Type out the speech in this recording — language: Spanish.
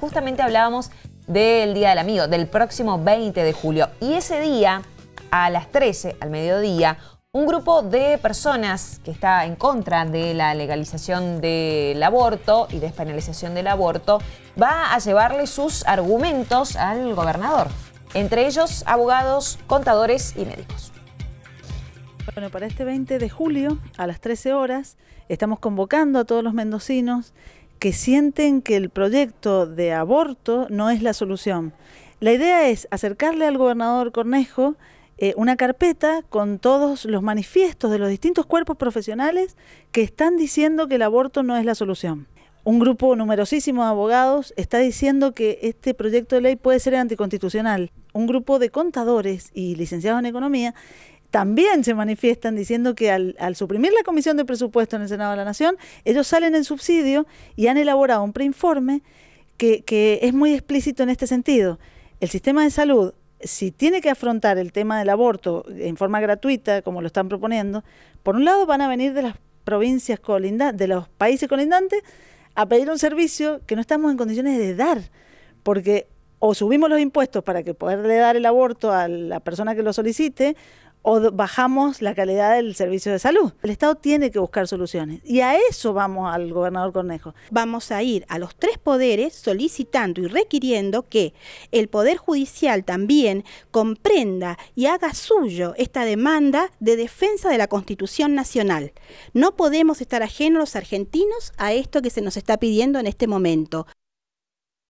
justamente hablábamos del Día del Amigo, del próximo 20 de julio. Y ese día, a las 13, al mediodía, un grupo de personas que está en contra de la legalización del aborto y despenalización del aborto va a llevarle sus argumentos al gobernador, entre ellos abogados, contadores y médicos. Bueno, para este 20 de julio, a las 13 horas, estamos convocando a todos los mendocinos que sienten que el proyecto de aborto no es la solución. La idea es acercarle al gobernador Cornejo eh, una carpeta con todos los manifiestos de los distintos cuerpos profesionales que están diciendo que el aborto no es la solución. Un grupo numerosísimo de abogados está diciendo que este proyecto de ley puede ser anticonstitucional. Un grupo de contadores y licenciados en economía también se manifiestan diciendo que al, suprimir la Comisión de Presupuesto en el Senado de la Nación, ellos salen en subsidio y han elaborado un preinforme que, que es muy explícito en este sentido. El sistema de salud, si tiene que afrontar el tema del aborto en forma gratuita, como lo están proponiendo, por un lado van a venir de las provincias colindantes, de los países colindantes, a pedir un servicio que no estamos en condiciones de dar, porque o subimos los impuestos para que poderle dar el aborto a la persona que lo solicite, o bajamos la calidad del servicio de salud. El Estado tiene que buscar soluciones y a eso vamos al gobernador Cornejo. Vamos a ir a los tres poderes solicitando y requiriendo que el Poder Judicial también comprenda y haga suyo esta demanda de defensa de la Constitución Nacional. No podemos estar ajenos los argentinos a esto que se nos está pidiendo en este momento.